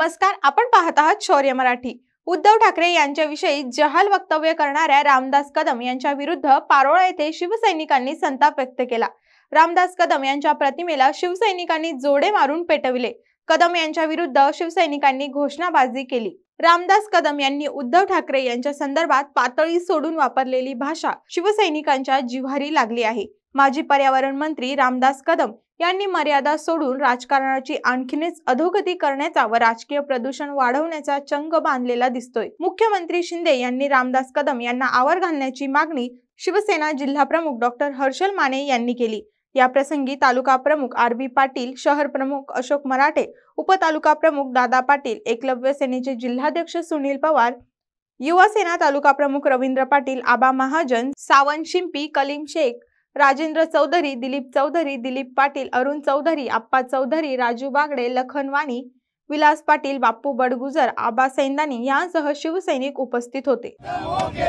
नमस्कार आपण पाहत आहात शौर्य मराठी उद्धव ठाकरे यांच्याविषयी जहाल वक्तव्य करणाऱ्या रामदास कदम यांच्या विरुद्ध पारोळा येथे शिवसैनिकांनी संताप व्यक्त केला रामदास कदम यांच्या प्रतिमेला शिवसैनिकांनी जोडे मारून पेटविले कदम यांच्या विरुद्ध शिवसैनिकांनी घोषणाबाजी केली रामदास कदम यांनी उद्धव ठाकरे यांच्या संदर्भात पातळी सोडून वापरलेली भाषा शिवसैनिकांच्या जिव्हारी लागली आहे माजी पर्यावरण मंत्री रामदास कदम यांनी मर्यादा सोडून राजकारणाची आणखीनच अधोगती करण्याचा व राजकीय प्रदूषण वाढवण्याचा चंग बांधलेला दिसतोय मुख्यमंत्री शिंदे यांनी रामदास कदम यांना आवर घालण्याची मागणी शिवसेना प्रमुख डॉक्टर हर्षल माने यांनी केली या प्रसंगी तालुका प्रमुख आर बी पाटील शहर प्रमुख अशोक मराठे उपतालुका प्रमुख दादा पाटील एकलव्य सेनेचे जिल्हाध्यक्ष सुनील पवार युवा सेना तालुका प्रमुख रवींद्र पाटील आबा महाजन सावंत शिंपी कलीम शेख राजेंद्र चौधरी दिलीप चौधरी दिलीप पाटील अरुण चौधरी आप्पा चौधरी राजू बागडे लखनवाणी विलास पाटील बाप्पू बडगुजर आबा सैंदानी यांसह शिवसैनिक उपस्थित होते